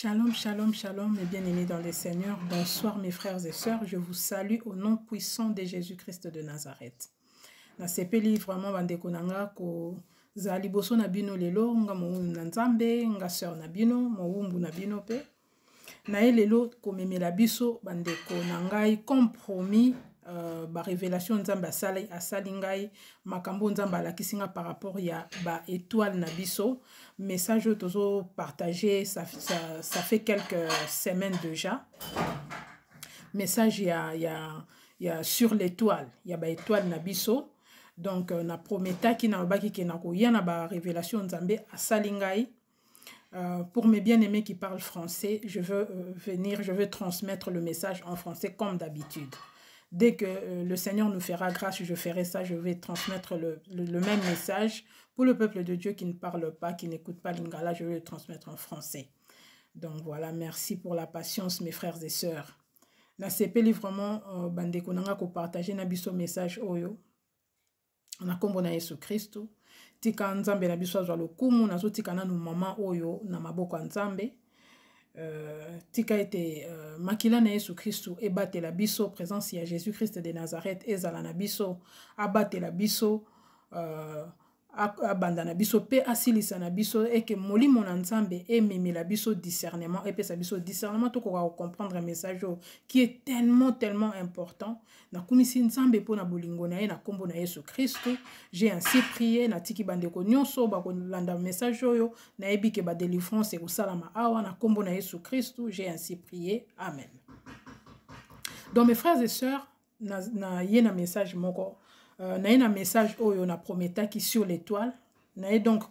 Shalom, shalom, shalom, mes bien-aimés dans les seigneurs Bonsoir, mes frères et sœurs. Je vous salue au nom puissant de Jésus-Christ de Nazareth. vraiment bandeko lelo na bino bino biso bandeko uh, barévélation nzambe asali, asali ngai makambo nzambe alakisi nga par rapport ya baétoile na biso message oyo tozopartage ça, ça, ça fait quelques semaines déjà message ya, ya, ya sur l'étoile ya baétoile na biso donc uh, naprometaki nalobaki ke nakoya na barévélation nzambe asali ngai Euh, pour mes bien-aimés qui parlent français, je veux euh, venir, je veux transmettre le message en français comme d'habitude. Dès que euh, le Seigneur nous fera grâce, je ferai ça, je vais transmettre le, le, même message pour le peuple de Dieu qui ne parle pas, qui n'écoute pas l'Ingala, je vais le transmettre en français. Donc voilà, merci pour la patience, mes frères et sœurs. nasepeli vraiment uh, bandeko na ko kopartage na biso message oyo na kombo na yesu kristo tika nzambe na biso azwa lokumu nazotika nanu mama oyo na maboko ya nzambe Uh, tika ete uh, makila na yesu kristu ebatela biso présence ya jésus christ de nazareth ezala na biso abatela biso uh, abanda na biso mpe asilisa na biso eke molimo na nzambe ememela biso discernement epesa biso discernement tokoka kocomprendre message oyo qui est tellement tellement important nakumisi nzambe mpo na bolingo na ye na nkombo na yesu kristo j'ai ainsi prié natiki bandeko nyonso oyo bakolanda message oyo nayebi ke badelivrance ekosalama awa na nkombo na yesu kristo j'ai ainsi prié amen donc mes frères et sœurs na, na ye na message moko euh, naye na message oyo naprometaki sur l'étoile naye donc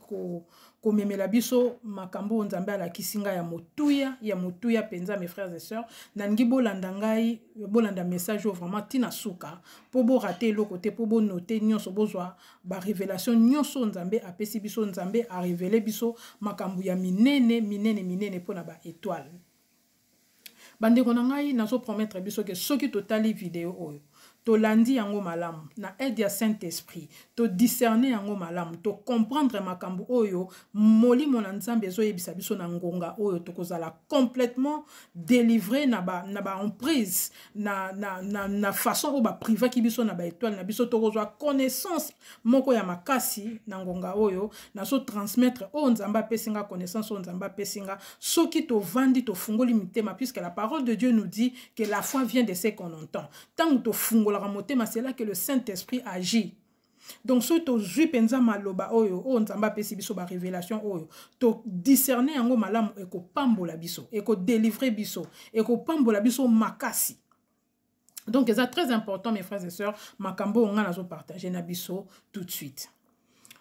komemela ko biso makambo oyo nzambe alakisi ngai ya motuya ya motuya mpenza mes frères et sœurs nalingi bolanda ngai bolanda message oyo vraiment ntina suka mpo borate eloko te mpo bonote nyonso bozwa barévélation nyonso nzambe apesi biso nzambe arevele biso makambo ya minene minene minene mpo na baétoile bandeko na ngai nazopromettre biso ke soki totali video oyo tolandi yango malamu na aide ya saint esprit todiscerne yango malamu tocomprendre makambo oyo molimo na nzambe ezoyebisa biso na ngonga oyo tokozala complètement délivré na baemprise ba na, na, na, na façon oyo baprivaki biso na baétoile na biso tokozwa connaissance moko ya makasi na ngonga oyo nazotransmettre oyo oh nzambe apesinga connaissance oyo oh nzambe apesinga soki tovandi tofungoli mitema puisque la parole de dieu nous dit que la foi vient de ce qu'on entend ntango tofungola ezalaka mais c'est là que le Saint-Esprit agit donc tu tozwi penza maloba oyo oh oyo oh, nzambe malam biso révélation oyo oh discerner yango malamu ekopambola biso et biso la biso makasi donc c'est très important mes frères et sœurs makambo onga nazo partagé na biso tout de suite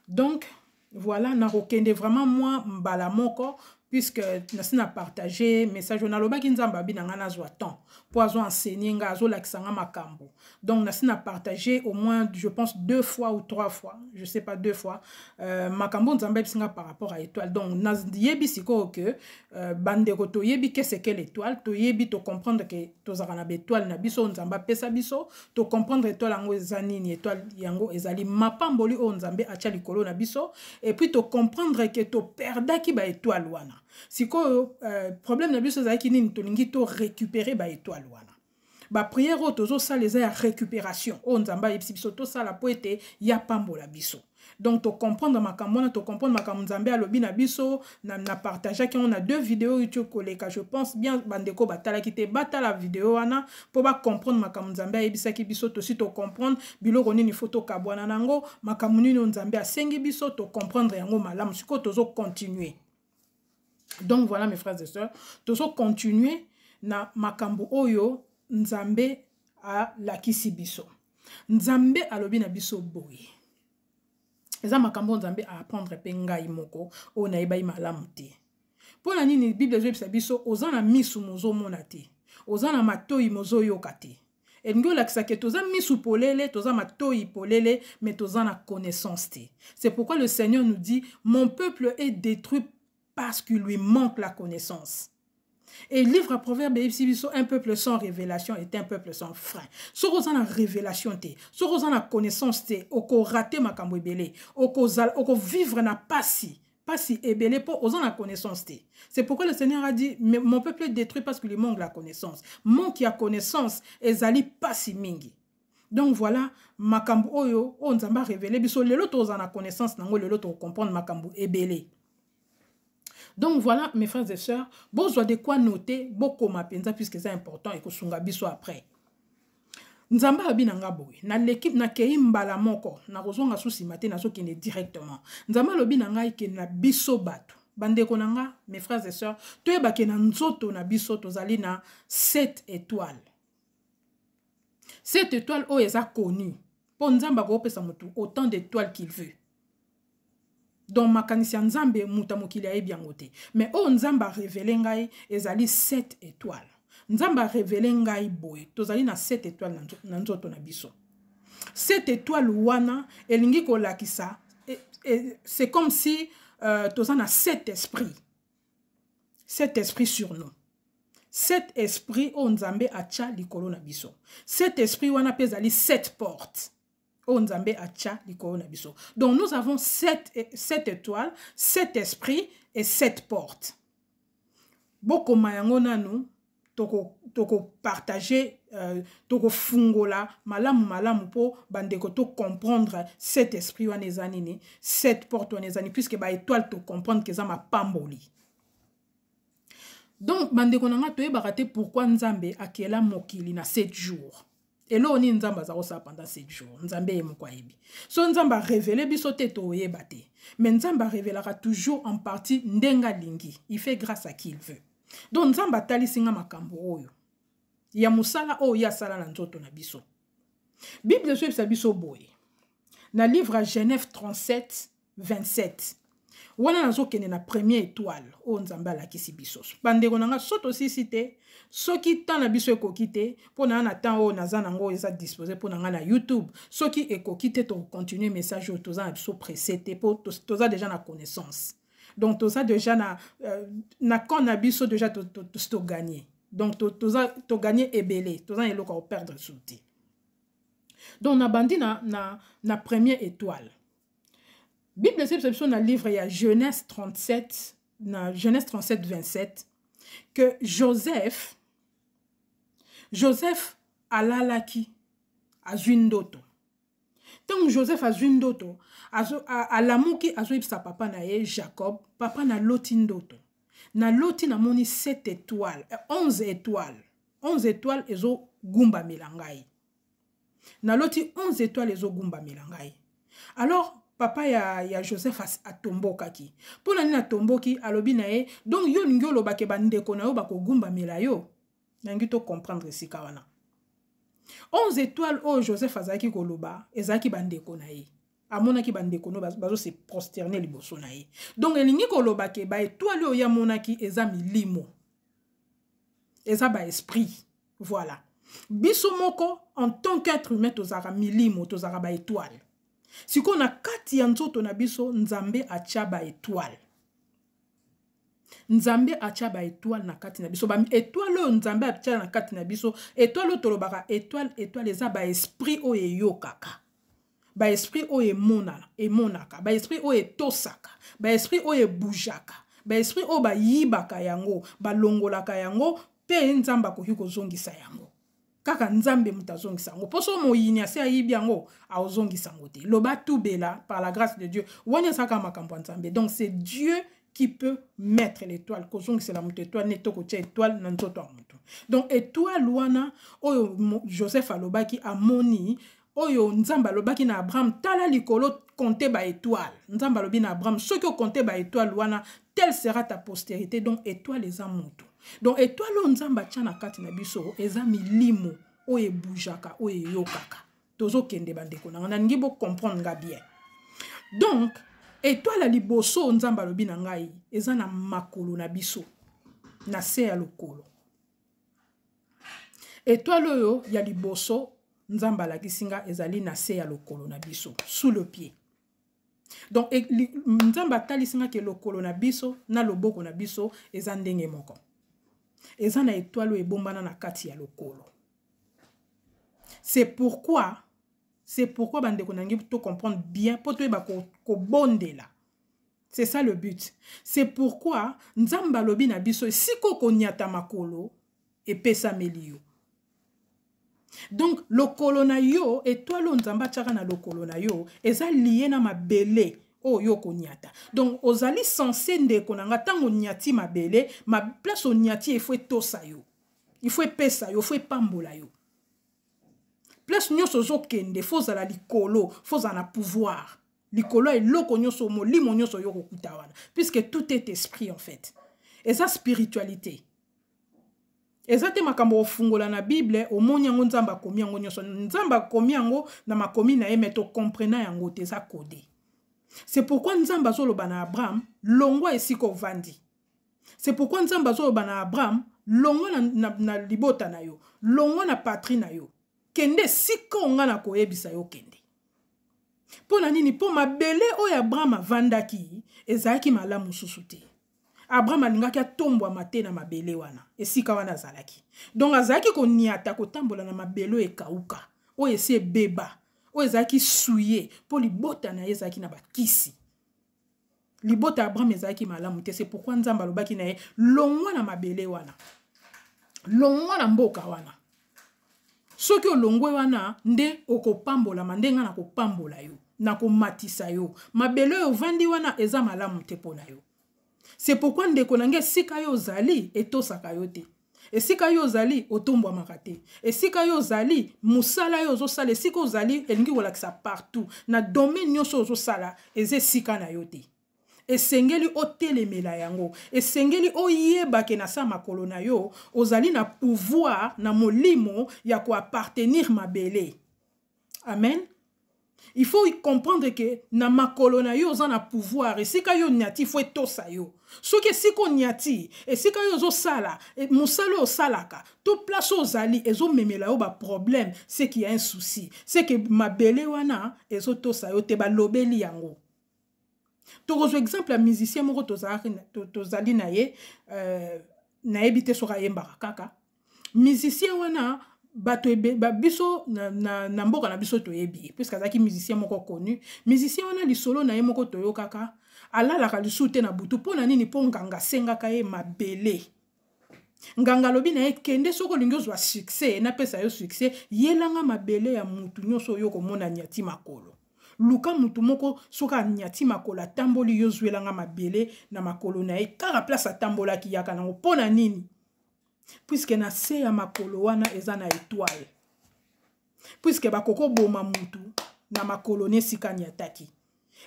donc voilà de vraiment moi mbala moko puisque nasi na partage message oyo nalobaki nzambe abi na ngai nazwa temps mpo azo ensegne ngai azolakisa ngai makambo donc nasi na partage au moins je pense deux fois ou trois fois je sais pas deux fois euh, makambo nzambe ayebisi ngai par rapport à étoile donc nayebi sikoyo ke euh, bandeko toyebi keseke l'étoile toyebi tocomprendre ke tozalaka na baétoile na biso oyo nzambe apesa biso tocomprendre étoile yango eza nini étoile yango ezali mapamboli oyo nzambe atya likolo na biso et puis tocomprendre ke toperdaki baétoile wana sikoyo euh, problème na biso ezalaki nini tolingi torécupere baétoile wana bapriere oyo tozosala eza ya récupération oyo nzambe ayebisi biso tosala mpo ete ya pambola biso donc tocomprendre makambo wana tocomprendre makambo nzambe alobi na biso na, na partageaki yango na deux video youtube koleka je pense bien bandeko batalaki te batala video wana mpo bacomprendre makambo nzambe ayebisaki biso tosi tocomprendre biloko nini fo tokabwana nango makambo nini oyo nzambe asengi biso tocomprendre yango malamu sikoyo tozocontinue donc voilà mes frères et sœurs tozokontinue na makambo oyo nzambe alakisi biso nzambe alobi na biso boye eza makambo nzambe aaprendre mpe ngai moko oyo nayeba ye malamu te mpo na nini bible ezoyebisa biso oza na misu mozomona te oza na matoi mozoyoka te elingi olakisaki toza misu polele toza matoi polele mais toza na connaissance te c'est pourquoi le seigneur nous dit mon peuple est détruit parce qu'il lui manque la connaissance et livre à proverbe eyebisi biso un peuple sans révélation est un peuple sans frein soki oza na révélation te soki oza na connaissance te okorate makambo ebele okovivre na pasi pasi ebele mpo oza na connaissance te c'est pourquoi le seigneur a dit mon peuple est détruit parce qu'il manque la connaissance manque ya connaissance ezali pasi mingi donc voilà makambo oyo oyo nzambe arévele biso lelo tozala na connaissance nango lelo tokocomprendre makambo ebele donc voilà mes frères et sœurs bozwa de quoi noter bokoma mpenza puisque eza important ekosunga biso après nzambe abi na nga boye naleki nakei mbala moko nakozonga so nsima te nazokende directement nzambe alobi na ngai ke na biso bato bandeko na nga mes frères et sœurs toyebake na nzoto na biso tozali na 7 étoile 7 étoile oyo eza connu mpo nzambe akopesa motu autant d'étoile qu'il veut donc makanisi ya nzambe moto mokili ayebi yango te mais oyo oh, nzambe arevele ngai ezali 7 étoile nzambe arevele ngai boye tozali na 7 étoile na nzoto na biso 7 étoile wana elingi kolakisa e, e, c'est comme si euh, toza na 7 esprit 7 esprit sur nous cet esprit oyo oh, nzambe atya likolo na biso cet esprit wana mpe ezali 7 porte oyo nzambe atia likolo na biso donc nous avons sept, eh, sept étoiles sept esprits et sept portes bokoma yango nanu tokopartage toko euh, tokofungola malamu malamu mpo bandeko tocomprendre cet esprit wana eza nini cette porte wana eza nini puiske baétoile tocomprendre ke eza mapamboli donc bandeko na nga toyebaka te pourkui nzambe akela mokili na 7 jours eloko nini nzambe aza kosala pendant 7 jours nzambe ye moko ayebi so nzambe arevele biso te toyeba te mais nzambe arevelaka toujours en partie ndenge alingi il fait grâce à qui il veut donc nzambe atalisi nga makambo oyo ya mosala oyo oh, ye asala na nzoto na biso bible ezoyebisa biso boye na livre ya genève 37 27 wana nazokende na premier étoile oyo oh, nzambe alakisi biso bandeko na nga so tosisi te soki ntan na biso ekoki te mpo na ya na ntan oyo naza nango eza dispose mpo na nga na youtube soki ekoki te tokontinue message oyo toza na biso presse te mpo toza deja na connaissance donc toza deja na, euh, na camp na biso deja togagne donc toza togagne ebele toza na eloko ya koperdre sur te donc nabandi na, na, na premier étoile bible eza biso na livre ya jeunesse 37 na jeunesse 37 27 ke joseph joseph alalaki azwi ndoto ntango joseph azwi ndoto alamuki azoyebisa papa na ye jacob papa naloti ndoto naloti namoni 7 étoile 11 euh, étoile 11 étoile ezogumbamela ngai naloti 11 étoile ezogumbamela ngai alors papa ya, ya joseph atombokaki mpo na nini atomboki alobi na ye donc yo olingi olobake bandeko na yo bakogumbamela yo nangi tocomprendre esika wana 11 étoile oyo joseph azalaki koloba ezalaki bandeko na ye amonaki bandeko no bazose prosterne liboso na ye donc elingi koloba ke baetwale oyo yamonaki eza milimo eza baesprit voilà biso moko en tant qu'être humain tozalaka milimo tozalaka baetwale sikoyo na kati ya nzoto na biso nzambe atya baetoile nzambe atya baetoile na kati na biso baetoile oyo nzambe atya na kati na biso etoile oyo tolobaka etoile etoile eza baesprit oyo eyokaka baesprit oyo emonaka baesprit oyo etosaka baesprit oyo ebujaka baesprit oyo bayibaka yango balongolaka yango mpe nzambe akoki kozongisa yango kaka nzambe moto azongisa yango mpo so moyini asi ayibi yango aozongisa yango te loba tubela par la grâce de dieu wani asaka makambo ya nzambe donc c'est dieu qui peut mettre l'étoile kozongisela moto étoile ne tokotia étoile na nzoto ya moto donc étoile wana oyo joseph alobaki amoni oyo nzambe alobaki na abraham tala likolo konte baétoile nzambe alobi na abraham soki okonte baétoile wana telle sera ta postérité donc étoile eza moto donc etwale oyo nzambe atya na kati na biso eza milimo oyo ebujaka oyo eyokaka tozokende bandeko na nga nalingi bocomprendre nga bien donc etwale ya liboso oyo nzambe alobi na ngai eza na makolo na biso na se ya lokolo etwale oyo ya liboso nzambe alakisi nga ezali na se ya lokolo na biso sous le pied donc e, nzambe atalisi nga ke lokolo na biso na loboko na biso eza ndenge moko eza na etwale oyo ebombana na kati ya lokolo c'est pourquoi c'est pourquoi bandeko na ngai tocomprendre bien mpo toyeba kobondela ko c'est ça le but c'est pourquoi nzambe alobi na biso esika okoniata makolo epesameli yo donc lokolo na yo etwale oyo nzambe atiaka na lokolo na yo eza lie na mabele oyo okoniata donc ozali sense ndeko na nga ntango oniati mabele ma place oniati efo etosa yo ifo epesa yo fo epambola yo place nyonso ozokende fo ozala likolo fo ozala na pouvoir likolo ya eloko nyonso molimo nyonso yo kokuta wana puisque tout est esprit en fait eza spiritualité eza te makambo kofungola na bible omoni yango nzambe akomi yango nyonso nzambe akomi yango na makomi na ye me tocomprena yango te eza kode c'est pourquoi nzambe azoloba na abraham longwa esika ovandi c'est pourquoi nzambe azoloba na abraham longwa na, na, na libota na yo longwa na patri na yo kende esika onga na koyebisa yo kende mpo na nini mpo mabele oyo abraham avandaki ezalaki malamu mosusu te abraham alingaki atombwama te na mabele wana esika wana azalaki donk azalaki koniata kotambola na mabele oyo ekauka oyo esi ebeba oyo ezalaki suye mpo libota na ye ezalaki na bakisi libota ya abraham ezalaki malamu te se pourkui nzambe alobaki na ye longwa na mabele wana longwa na mboka wana soki olongwe wana nde okopambolama nde ngai nakopambola yo nakomatisa yo mabele oyo ovandi wana eza malamu te mpo na yo se pourkui ndeko na ngai esika yo ozali etosaka yo te esika yo ozali otombwamaka te esika yo ozali mosala yo ozosala esika ozali elingi kolakisa partout na domaine nyonso ozosala eza esika na yo te esengeli otelemela yango esengeli oyebake na sa makolo na yo ozali na pouvoir na molimo ya koappartenir mabele amen il faut comprendre ke na makolo na yo oza na pouvoir esika yo nia ti fo etosa yo soki esika onia ti esika yo ozosala e, mosala oyo osalaka to place oyo ozali ezomemela yo baproblème ce qui ya un souci ce ke mabele wana ezotosa yo te balobeli yango tokozwa exemple ya musicien moko tozali na ye euh, nayebi te soki ayembaka kaka musicien wana bato ba, biso na, na, na mboka na biso toyebi ye puiske azalaki musicien moko connu musicien wana lisolo na ye moko toyokaka alalaka lisusu te na butu mpo na nini mpo nganga asengaka ye mabele nganga alobi na ye kende soki olingi ozwa succès napesa yo succès yelanga mabele ya mutu nyonso oyo komona nyati makolo luka mutu moko soki anyati makolo atamboli yo ozwelanga mabele na makolo na ye kaka place atambolaki yaka nango mpo na nini puiske na se ya makolo wana eza na etwale puiske bakokoboma mutu na makolo nesika niataki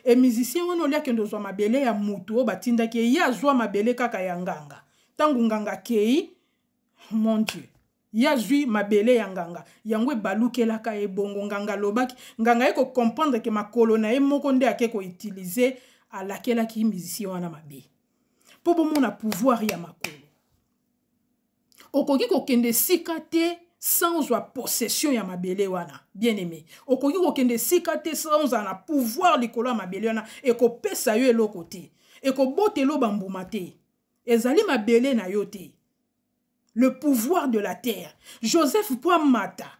emisisien wana olia akende ozwa mabele ya mutu oyo batindaki eye azwa mabele kaka ya nganga ntango nganga akei mon dieu ye azwi mabele ya nganga yango ebalukelaka ye bongo nganga alobaki nganga ye kocomprendre ke makolo na ye moko nde ake koutilize alakelaki misisien wana mabe mpo bomona pouvoir ya makolo okoki kokende sika te sans ozwa possession ya mabele wana bien aimé okoki kokende sika te sans ozala na pouvoir likolo ya mabele wana ekopesa yo eloko te ekobotela bambuma te ezali mabele na yo te le pouvoir de la terre joseph mpo amata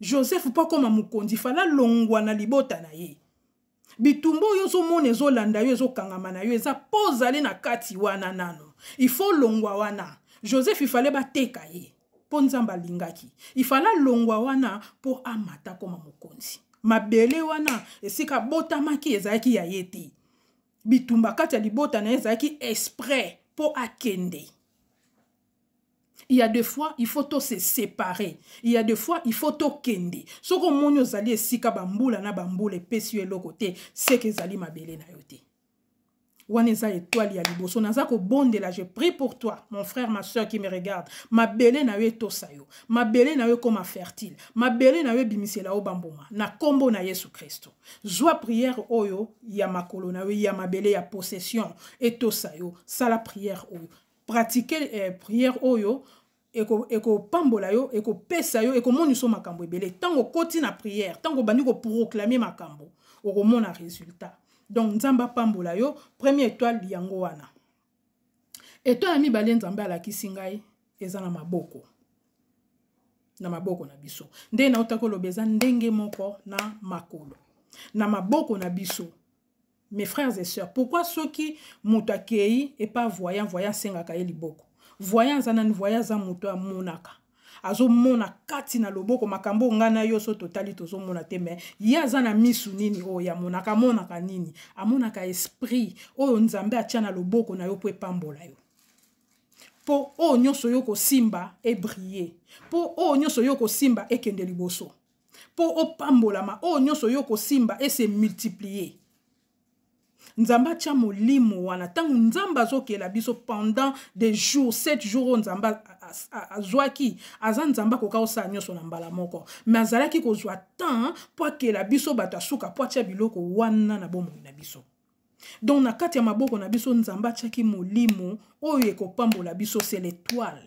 joseph mpo akóma mokonzi fala longwa na libota na ye bitumba oyo ozomona ezolanda yo ezokangama na yo eza mpo ozali na kati wana nano ifo longwa wana joseph ifale bateka ye mpo nzambe alingaki ifale alongwa wana mpo amata koma mokonzi mabele wana esika abotamaki ezalaki ya ye te bitumba kati ya libota na ye ezalaki espres mpo akende il y a des fois il faut to se séparer il y a des fois il faut tokende soki omoni ozali esika bambula na bambula epesi yo eloko te seke ezali mabele na yo te wana eza etwale ya liboso naza kobondela je prie pour toi mon frère ma soeur qui me regarde mabele na yo etosa yo mabele na yo ekóma fertile mabele na yo ebimisela yo bambuma na nkombo na yesu kristo zwa priere oyo ya makolo na yo ya mabele ya possession etosa yo sala priere oyo pratike eh, priere oyo ekopambola eko yo ekopesa yo ekomonisa makambo ebele ntango okoti na priere ntango obandi koproclame makambo okomona résultat donc nzambe apambola yo premier étoile yango wana étoile ya mibale nzambe alakisi ngai eza na maboko na maboko na biso nde nauta koloba eza ndenge moko na makolo na maboko na biso mes frères et sœurs pourquoi soki moto akei epa voyant voyant asengaka ye liboko voyant aza nani voyant aza moto amonaka azomona kati na loboko makambo ngai na yo so totali tozomona te me ye aza na misu nini oyo oh, amonaka amonaka nini amonaka esprit oyo nzambe atia na loboko na yo mpo epambola yo mpo oyo nyonso yo kosimba ebrie mpo oyo nyonso yo kosimba ekende liboso mpo opambolama oyo nyonso yo kosimba ese multiplie nzambe atya molimo wana ntango nzambe azokela biso pendant des jours 7 jours oyo nzambe azwaki aza nzambe akoka kosala nyonso na mbala moko me azalaki kozwa temps mpo akela biso bato asuka mpo atya biloko wana na bomoi na biso donc na kati ya maboko na biso nzambe atyaki molimo oyo ekopambola biso c'est l'étoile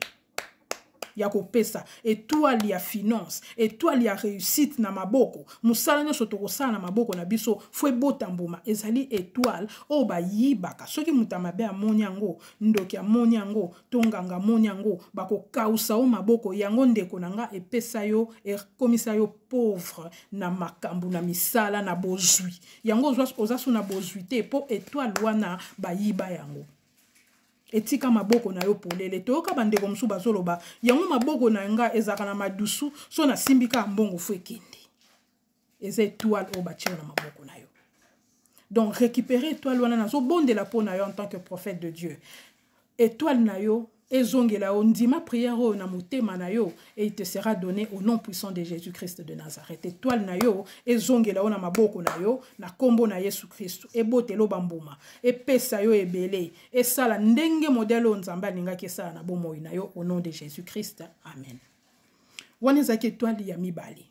ya kopesa etwale ya finance etwale ya réussite na maboko mosala nyonso tokosala na maboko na biso fo ebota mbuma ezali etwale oyo bayibaka soki moto amabe amoni yango ndoki amoni yango to nganga amoni yango bakokausa o maboko yango ndeko na nga epesa yo ekomisa yo pauvre na makambo na misala na bozwi yango oza so na bozwi te mpo etwale wana bayiba yango etika maboko na yo polele toyoka bandeko mosusu bazoloba yango maboko na nga ezalaka na madusu so nasimbi kaka mbongo fo ekende eza etoile oyo batiango na maboko na yo donc récupere etoile wana nazobondela mpo na yo en tant que prophète de dieu etoile na yo ezongela on ndima ma oyo na motema na yo et il te sera donné au nom puissant de jésus-christ de nazareth étoile na yo ezongela yo na maboko na yo na kombo na yesu kristu ebotela bambuma pesa yo ebele sala ndenge modelo nzamba ninga ke sala na bomoi na yo au nom de jésus-christ amen wana ezalaki etwale ya mibale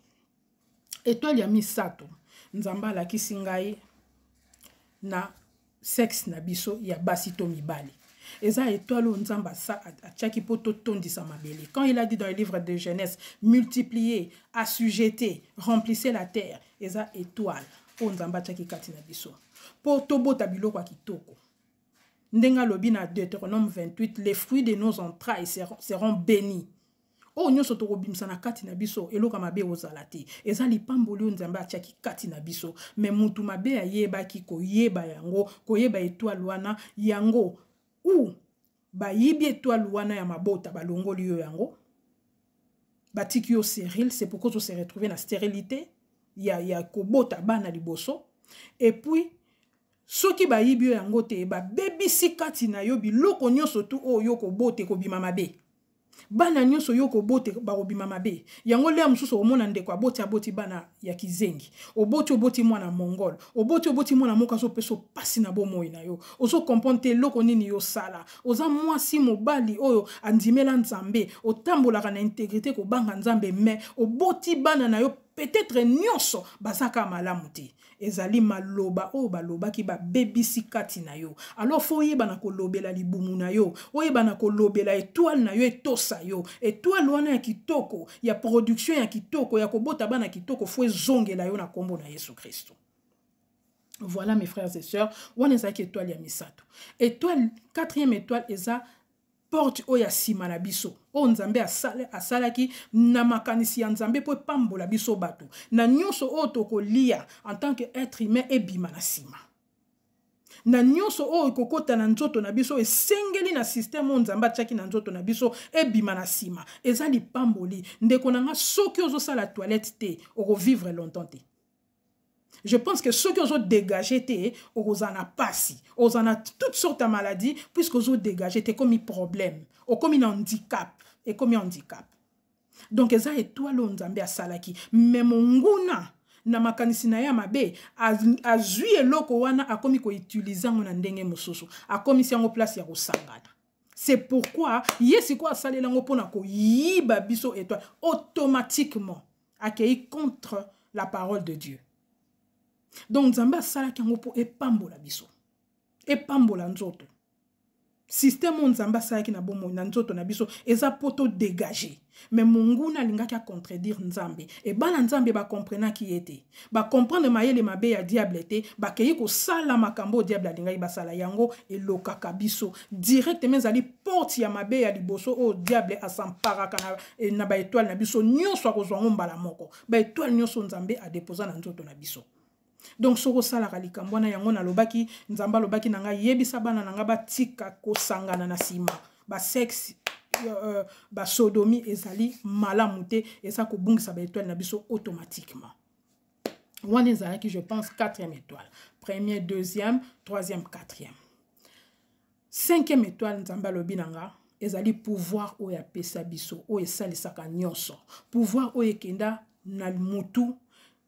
etwale ya misato nzamba la ngai na sexe na biso ya basito eza étoile oyo nzambe atiaki mpo totondisa mabele quand il a dit dans le livre de jeunesse multiplier assujeté remplissez la terre eza étoile oyo nzambe atiaki kati na biso mpo tobota biloko ya kitoko ndenge alobi na deutéronome 28 les fruits de nos entrailles seront, seront bénis oyo nyonso tokobimisa na kati na biso eloko mabe ozala te eza lipamboli oyo nzambe atiaki kati na biso me motu mabe ayebaki koyeba yango koyeba etwale wana yango ou bayibi etwale wana ya mabota balongoli yo yango batiki yo stérile c'est pourquoi tose retrouve na stérilité ya, ya kobota bana liboso epuis soki bayibi yo yango te babebisi kati na yo biloko nyonso tu oyo yo kobota ekobima mabe bana nyonso yo koboti bakobima mabe yango leya mosusu omona ndeko aboti aboti bana ya kizengi oboti oboti mwana mongole oboti oboti mwana moko azopesa mpasi na bomoi na yo ozokomprendre te eloko nini yosala oza mwasi mobali oyo andimela nzambe otambolaka na integrité kobanga nzambe me oboti bana na yo peut-être nyonso baza kaka malamu te ezali maloba oyo balobaki babebisi kati na yo alors fo oyeba na kolobela libumu na yo oyeba na kolobela etwale na yo etosa yo etwale wana ya kitoko ya production ya kitoko ya kobota bana kitoko fo ezongela yo na nkombo na yesu kristo voilà mes frères et sœurs wana ezalaki étoile ya misato étoile quatrième étoile eza porte oyo ya nsima na biso oyo nzambe asalaki na makanisi ya nzambe mpo epambola biso bato na nyonso oyo tokolia en tant que être humain ebima na nsima na nyonso oyo ekokota na nzoto na biso esengeli na systeme oyo nzambe atiaki na nzoto na biso ebima na nsima eza lipamboli ndeko na nga soki ozosala toilette te okovivre longtemps te je pense que soki ozodégage te okozala na pasi okozala na toute sorte ya maladie puisque ozodégage te ekomi problème okomi na handicap ekomi handicap donk eza etwale oyo nzambe asalaki me monguna na makanisi na ye ya mabe azwi eloko wana akomi koutilize yango na ndenge mosusu akomisi yango place ya kosangana c'est pourquoi ye sikoyo asalela yango mpona koyiba biso étoile automatiquement akei contre la parole de dieu donc nzambe asalaki yango mpo epambola biso epambola nzoto systeme oyo nzambe asalaki na bomoi na nzoto na biso eza mpo todegage me monguna alingaki acontredire nzambe ebana nzambe bakomprenaki ye te bakomprendre mayele mabe ya diable te bakei kosala makambo oyo diable alingaki basala yango elokaka biso directement ezali porte ya mabe ya liboso oyo diable asamparaka na, eh, na baetoile na biso nyonso akozwa yango mbala moko baetoile nyonso nzambe adeposa na nzoto na biso donc soko osalaka likambo wana yango nalobaki nzambe alobaki na ngai yebisa bana na ngai batika kosangana na nsima basexe euh, uh, basodomi ezali malamu te eza kobungisa baetoile na biso automatiquement wana ezalaki je pense 4e étoile premier deuxième troisième quatrième cinquième étoile nzambe alobi na nga ezali pouvoir oyo apesa biso oyo esalisaka nyonso pouvoir oyo ekenda na motu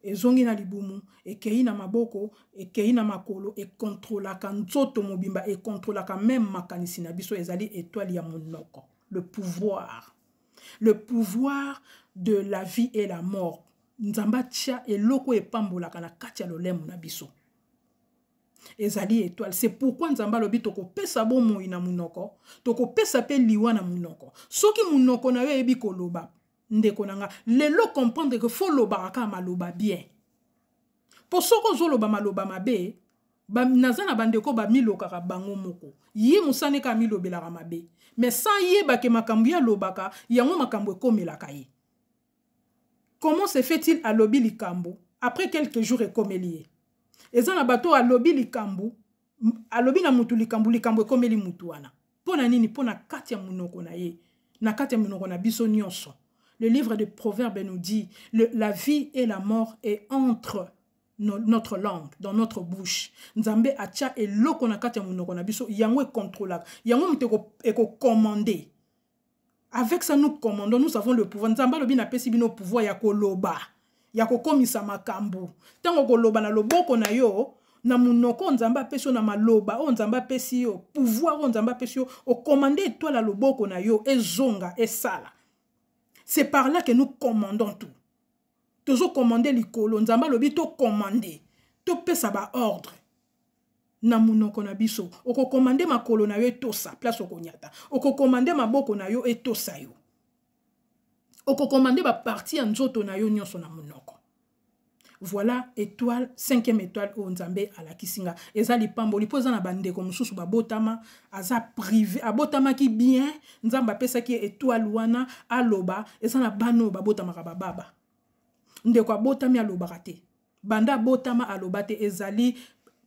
ezongi na libumu ekei na maboko ekei na makolo ekontrolaka nzoto mobimba ekontrolaka meme makanisi na biso ezali etwale ya monoko le pouvoir le pouvoir de la vie et la mort nzambe atia eloko epambolaka na kati ya lolemo na biso ezali étoile c'est pourquoi nzambe alobi tokopesa bomoi na monoko tokopesa mpe liwa na monoko soki monoko na yo eyebi koloba ndeko na nga lelo comprendre ke fo lobaka kaka maloba bien mpo soki ozoloba maloba mabe ba, naza na bandeko bamilokaka bango moko ye mosani kaka milobelaka mabe me sans yebake makambo ye alobaka yango makambo ekomelaka ye comment se fait-il alobi likambo après quelques jours ekomeli ye eza na bato oyo alobi likambo alobi na motu likambo likambo ekomeli motu wana mpo na nini mpo na kati ya monoko na ye na kati ya monoko na biso nyonso Le livre des Proverbes nous dit, le, la vie et la mort est entre no, notre langue, dans notre bouche. Nzambe atia eloko na kati ya monoko na biso, yango ekontrolaka. Yango mutu ekokomande. Avec ça nous commandons, nous avons le pouvoir. Nzambe alobi napesi bino pouvoir ya koloba, ya kokomisa makambo. Ntango okoloba na loboko na yo, na monoko oyo nzambe apesi yo na maloba oyo oh, nzambe apesi yo pouvoir oyo oh, nzambe apesi yo okomande etwala loboko na yo ezonga esala c'est par là que nous commandons tout tozokomande likolo nzambe alobi tokomande topesa baordre na monoko na biso okokomande makolo na yo etosa place okonyata okokomande maboko na yo etosa yo okokomande baparti ya nzoto na yo nyonso na monoko voilà étoile cinquième étoile oyo nzambe alakisi nga eza lipamboli mpo eza na bandeko mosusu babotama aza privé abotamaki bien nzambe apesaki étoile wana aloba eza na bana oyo babotamaka bababa ndeko abotami alobaka te banda abotama aloba te ezali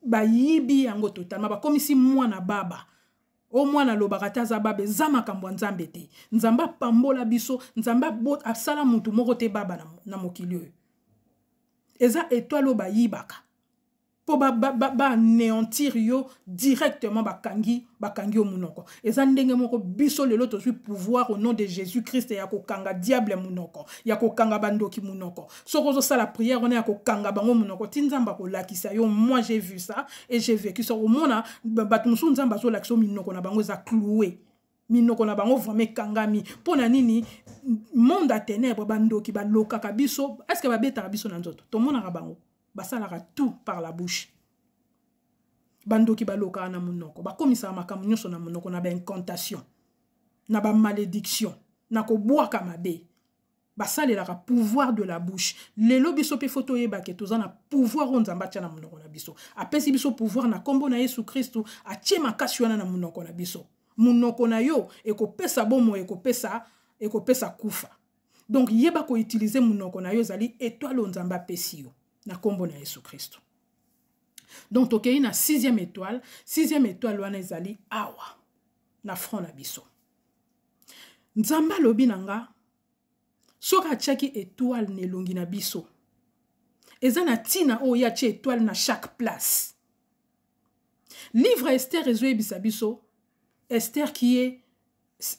bayibi yango totalema bakomisi mwana baba o mwana alobaka te aza baba eza makambo ya nzambe te nzambe apambola biso nzambe asala motu moko te baba na mokili oyo eza étoile oyo bayibaka mpo banéantir ba, ba, ba yo directement bakangi bakangi yo munoko eza ndenge moko biso lelo tozwi pouvoir au nom de jésus christ ya kokanga diable munoko ya kokanga bandoki munoko soki ozosala prière wana ya kokanga bango munoko ti nzambe akolakisa yo moi j'ai vu ça et j'ai vécu ça omona bato mosusu nzambe azolakisa yo minoko na bango eza cloué minoko na bango vraimen ekangami mpo na nini monde ya ténèbre bandoki balokaka biso estce que babetaka biso na nzoto tomonaka bango basalaka tout par la bouche bandoki balokaka na monoko bakomisaka makambo nyonso na monoko na baincantation na bamalédiction na kobwaka mabe basalelaka pouvoir de la bouche lelo biso mpe fo toyebake toza na pouvoir oyo nzambe atia na monoko na biso apesi biso pouvoir na nkombo na yesu kristu atie makasi wana na monoko na biso munoko na yo ekopesa bomoi ekopesa ekopesa kufa donk yeba koutilize munoko na yo ezali etwale oyo nzambe apesi yo na nkombo na yesu kristo donc tokei na 6ième étoile 6ième étoile wana ezali awa na front na biso nzambe alobi na nga soki atiaki étoile na elongi na biso eza na ntina oyo ye atie étoile na chaque place livre ester ezoyebisa biso Esther qui est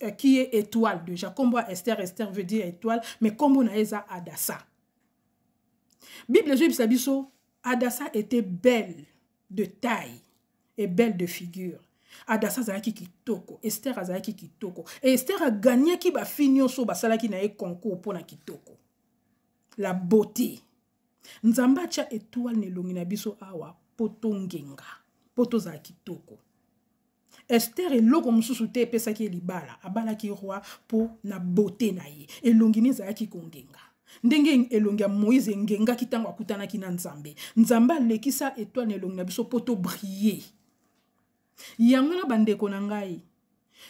euh, qui est étoile déjà kombo ya ester ester veut dire étoile mais kombo na ye eza adasa bible ezoyebisa biso adasa était belle de taille et belle de figure adasa azalaki kitoko ester azalaki kitoko e ester aganiaki bafi nyonso basalaki na ye concours mpona kitoko la beauté nzambe atya étoile na elongi na biso awa mpo tongenga mpo tozala kitoko ester eloko mosusu te epesaki libala abalaki roi mpo na bote na ye elongi ne ezalaki kongenga ndenge elongi ya moïse engengaki ntango akutanaki na nzambe nzambe alekisa etwale na elongi na biso mpo tobrie yango na bandeko na ngai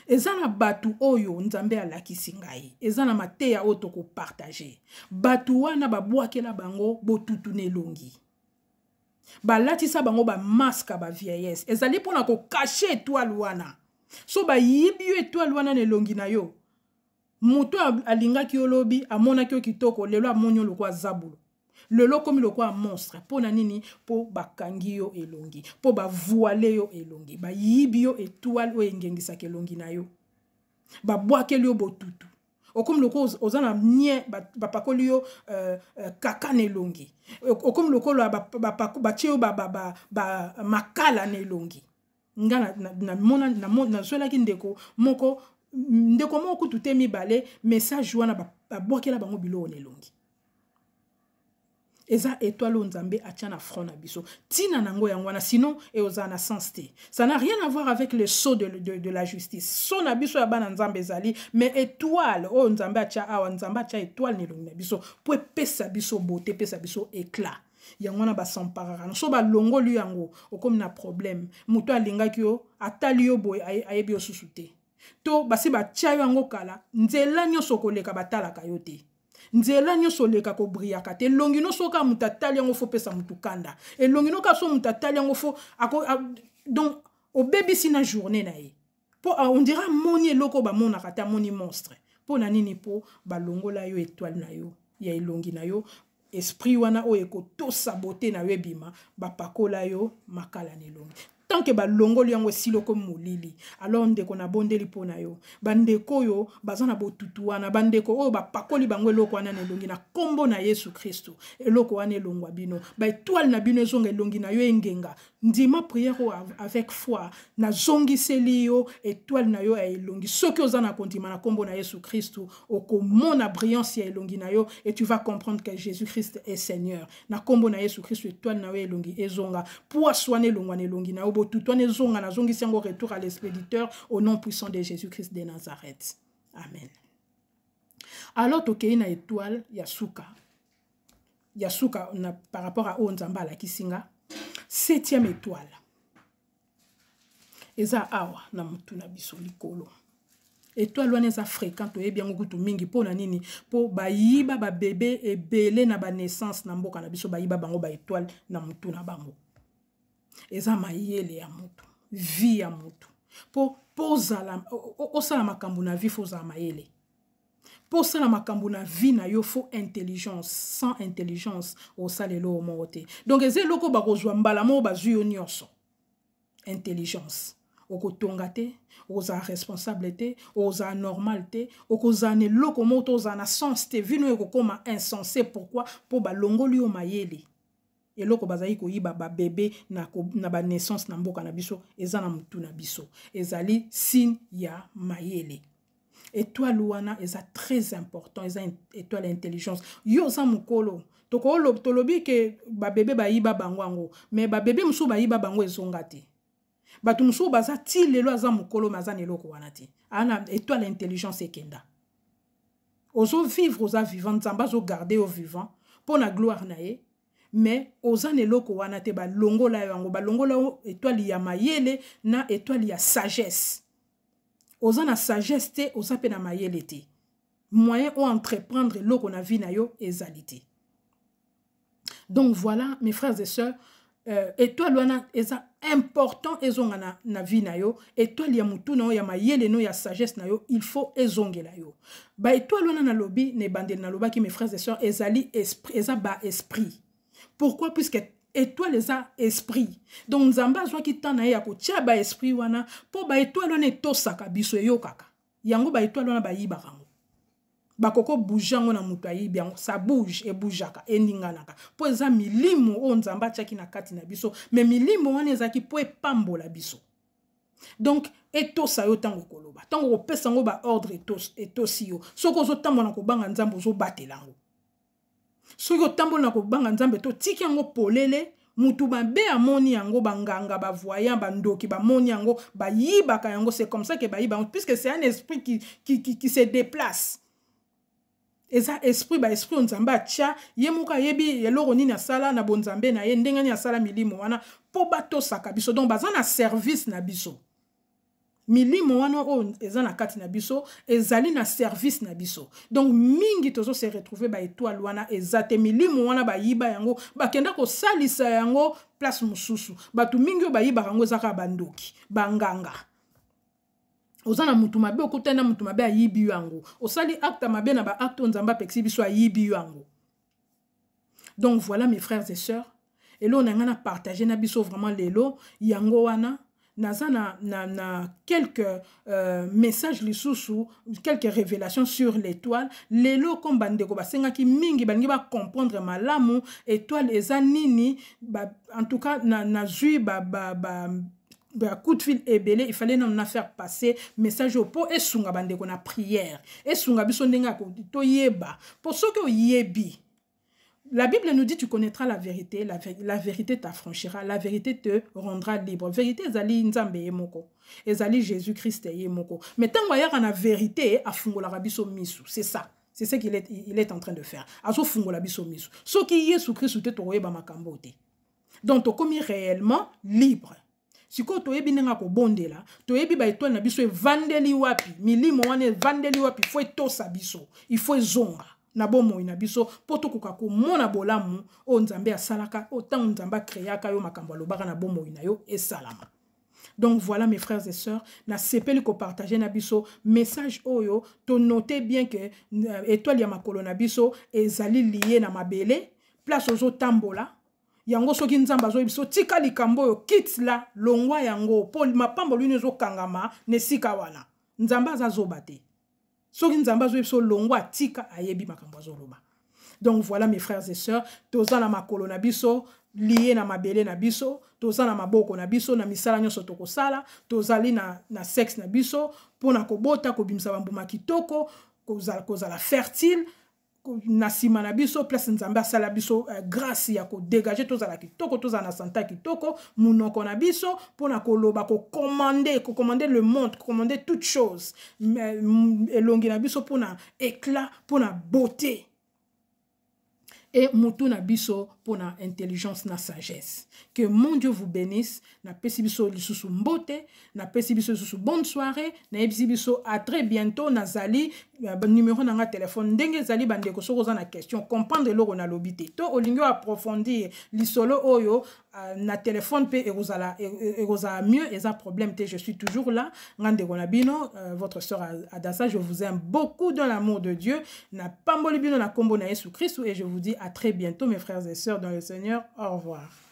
eza na bato oyo nzambe alakisi ngai eza na mateya oyo tokopartage bato wana babwakela bango botutu na elongi balatisa bango bamaske ya bavieillesse ezali mpona kokashe etwale wana so bayibi yo etwale wana na elongi na yo moto alingaki yo lobi amonaki yo kitoko lelo amoni yo lokwa zabulu lelo okomi lokwa monstre mpo na nini mpo bakangi yo elongi mpo bavoile yo elongi bayibi yo etwale oyo engengisaka elongi na yo babwakeli yo botutu okomi lokola oza na mien bapakoli yo euh, euh, kaka na elongi okomi lokola batie yo makala na elongi nga nazwelaki ndeko moko ndeko moko kutu te mibale message wana babwakela bango biloko na elongi eza étoile oyo nzambe atia na front na biso ntina nango yango wana sinon ekozala na sens te ça n'a rien à voir avec le sceau de, de, de la justice so na biso ya bana nzambe ezali mais étoile oyo nzambe atia awa nzambe atia étoile na elongi na biso mpo epesa biso beauté epesa biso éclat yango wana basemparaka so balongoli yango okomi na problème moto alingaki yo atali yo boye ayebi yo susu te to basi batia yo yango kala nzela nyonso koleka batalaka yo te nzela nyonso oleka kobriyaka te elongi nyonso oka moto atali yango fo opesa motu kanda elongi noka so moto atali yango fo donc obebisi na journée na ye mpo on dira amoni eloko oyo bamonaka te amoni monstre mpo na nini mpo balongola yo étoile na yo ya elongi na yo esprit wana oyo ekotosa bote na yo ebima bapakola yo makala na elongi tanke balongoli yango esili okomi molili alors ndeko nabondeli mpo na yo bandeko oyo baza na botutu wana bandeko oyo bapakoli bango eloko wana na elongi na nkombo na yesu kristo eloko wana elongwa bino baetwale na bino ezonga elongi na yo engenga ndima priere oyo avec foi nazongiseli yo etwale na yo ya elongi soki oza na kondima na nkombo na yesu kristu okomona brillance ya elongi na yo et tu vas comprendre que jésus christ est seigneur na nkombo na yesu kristu etwale na yo elongi ezonga poise wana elongwa na elongi na yo botutu wana ezonga nazongisi yango retour à l'expéditeur au nom puissant de jésus christ de nazareth amen alors tokei na étoile ya suka ya suka na, par rapport à oyo nzambe alakisi nga septième étoile eza awa na motu na biso likolo etoile wana eza fréquente oyebi yango kutu mingi mpona nini mpo bayiba babebe ebele na banaissance na mboka na biso bayiba bango baetoile na motu na bango eza mayele ya motu vi ya motu mpo ozala osala makambo na vi fo ozala mayele mpo osala makambo na vie na yo fo intelligence sans intelligence osalela oyo moko te donc eza eloko bakozwa mbala moko bazwi yo nyonso intelligence okotonga te okozala responsable te okozala normal te okozala na eloko moko to ozala na sens te vino oyo ekokóma insensé pourkui mpo balongoli yo mayele eloko bazali koyiba babebe na, na banaissance na mboka na biso eza na motu na biso ezali sine ya mayele étoile wana eza très important eza étoile ya intelligence yo oza mokolo tolobi ke babebe bayiba bango yango me babebe mosusu bayiba bango ezonga te bato mosusu baza ti lelo aza mokolo me aza na eloko wana te ana étoile ya intelligence ekenda ozovivre oza vivant nzambe azogarde yo vivant mpo na gloire na ye me oza na eloko wana te balongola yo yango balongola yo étoile ya mayele na étoile ya sagesse oza na sagesse te oza mpe na mayele te moyen oentreprendre eloko na vie na yo ezali te donc voilà mes frères et sœurs euh, étoile wana eza important ezonga na, na vie na yo étoile ya motu na yo ya mayele na yo ya sagesse na yo il faut ezongela yo baétoile wana nalobi na ebandeli nalobaki mes frères et sœurs ezali esprit eza baesprit pourquoi puisque étoile eza esprit donc nzambe azwaki ntan na ye ya kotia baesprit wana mpo baétoile wana etosaka biso eyokaka yango baétoile wana bayibaka ngo bakoko bouge yango na moto ayibi yango sa bouge ebougeaka eninganaka mpo eza milimo oyo nzambe atiaki na kati na biso me milimo wana ezalaki mpo epambola biso donc etosa yo ntango okoloba ntango okopesa yango baordre etosi yo soki ozotambola kobanga nzambe ozobatela yango soki otambola na kobanga nzambe totiki yango polele mutu mabe amoni yango banganga bavoyant bandoki bamoni yango bayibaka yango c'est comme ça ke bayiba yango puisque c'est un esprit qui, qui, qui, qui se déplace eza esprit baesprit oyo nzambe atya ye moko ayebi eloko nini asala na bonzambe na ye ndenge nini asala milimo wana mpo batosaka biso donc baza na service na biso milimo wana oyo eza na kati na biso ezali na service na biso donc mingi tozose retrouve baetoile wana eza te milimo wana bayiba yango bakenda kosalisa yango place mosusu bato mingi oyo bayibaka yango eza kaka bandoki banganga oza na mutu mabe okutani na mutu mabe ayibi yo yango osali acte mabe na baacte oyo nzambe apekisi biso ayibi yo yango donc voilà mes frères et sœurs eloo na ngai na partage na biso vraiment lelo yango wana naza na, na, na quelques euh, messages lisusu quelques révélations sur l'étoile lelo ko bandeko basengaki mingi balingi bacomprendre malamu étoile eza nini ba, en tout cas nazwi na, na ba, ba, ba coup de fil ebele il fallait non faire passer message au po esunga bandeko na prière esunga biso ndenge toyeba po soki oyebi La Bible nous dit tu connaîtras la vérité, la, vérité t'affranchira, la vérité te rendra libre. Vérité ezali nzambe yemoko, ezali Jésus-Christ yemoko. Mais tant que la vérité afungola biso misu, c'est ça. C'est ce qu'il est, il est en train de faire. Azo la biso misu. Ce qui est sous Christ te toyeba makambo te. Donc tu commis réellement libre. sikoyo toyebi toye bi ba eto na biso vandeli wapi milimo wana vandeli wapi sabiso etosa biso ifo zonga. na bomoi na biso mpo tokoka komona bolamu oyo nzambe asalaka oyo ntango nzambe akreaka yo makambo alobaka na bomoi na yo esalama donc voilà mes frères et sœurs nasepeli kopartage na biso message oyo tonote bien ke euh, étoile ya makolo na biso ezali liye na mabele place ozotambola yango soki nzambe azoyebi biso tika likambo oyo kitla longwa yango mpo mapamboli nini ezokangama na esika wana nzambe aza zoba te soki nzambe azwi biso longo atika ayebi makambo azoloba donc voilà mes frères et sœurs toza na makolo na biso liye na mabele na biso toza na maboko na biso na misala nyonso tokosala tozali na, na sexe na biso mpona kobota kobimisa bambuma kitoko kozala, kozala fertile na nsima na biso place nzambe asala biso eh, grâce ya kodégage tozala kitoko tozala na santa kitoko monoko na biso mpona koloba kokomande kokomande le monde kokomande toute chose mm, elongi na biso mpona éclat mpona beauté e mutu na biso mpo na intelligence na sagesse que mon dieu vous bénisse napesi biso lisusu mbote napesi biso lisusu bonne soirée nayebisi biso a très bientôt nazali euh, numéro na nga telefone ndenge ezali bandeko soki oza na question comprendre eloko nalobi te to olingi oaprofondir lisolo oyo Euh, na téléphone e, e, et ekozala ekozala mieux ça problème te je suis toujours là nga kona bino euh, votre sœur adassa je vous aime beaucoup dans l'amour de dieu N'a napamboli bino na nkombo na yesu kristu et je vous dis à très bientôt mes frères et sœurs dans le seigneur au revoir